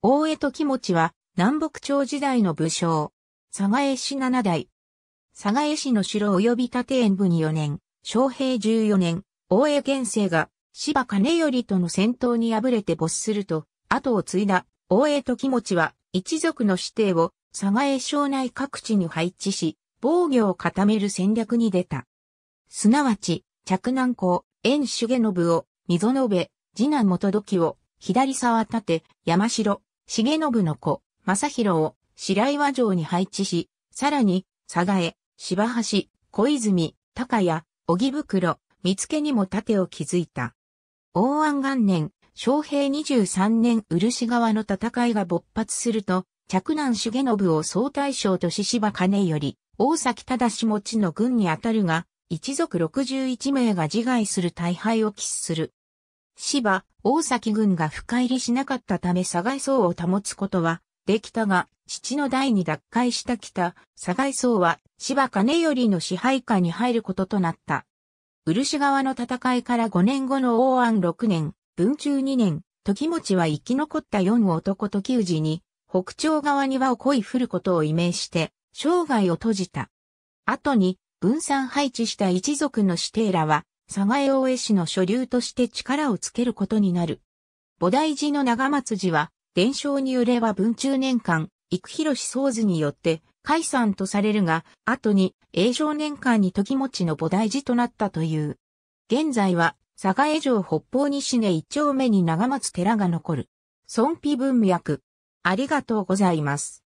大江時持は南北朝時代の武将。佐賀江氏七代。佐賀江氏の城及び建園部に4年、昌平14年、大江元生が芝金頼との戦闘に敗れて没すると、後を継いだ大江時持は一族の指定を佐賀江省内各地に配置し、防御を固める戦略に出た。すなわち、着南公、遠家信を、溝延、べ、次男元時を、左沢立て、山城、重信の子、正広を白岩城に配置し、さらに、佐賀江、柴橋、小泉、高谷、荻袋、見付にも盾を築いた。応安元年、昌平23年漆川の戦いが勃発すると、嫡男重信を総大将と獅子金より、大崎忠持の軍にあたるが、一族61名が自害する大敗を喫する。芝、大崎軍が深入りしなかったため佐賀層を保つことはできたが、父の代に奪回した北、佐賀層は芝金頼の支配下に入ることとなった。漆川の戦いから5年後の王安6年、文中2年、時持は生き残った四男時氏に、北朝側にはを恋振ることを意命して、生涯を閉じた。後に、分散配置した一族の指定らは、佐賀江大江氏の所流として力をつけることになる。菩提寺の長松寺は、伝承によれば文中年間、幾広宗図によって、解散とされるが、後に、永常年間に時持ちの菩提寺となったという。現在は、佐賀江城北方西根一丁目に長松寺が残る。孫碑文脈。ありがとうございます。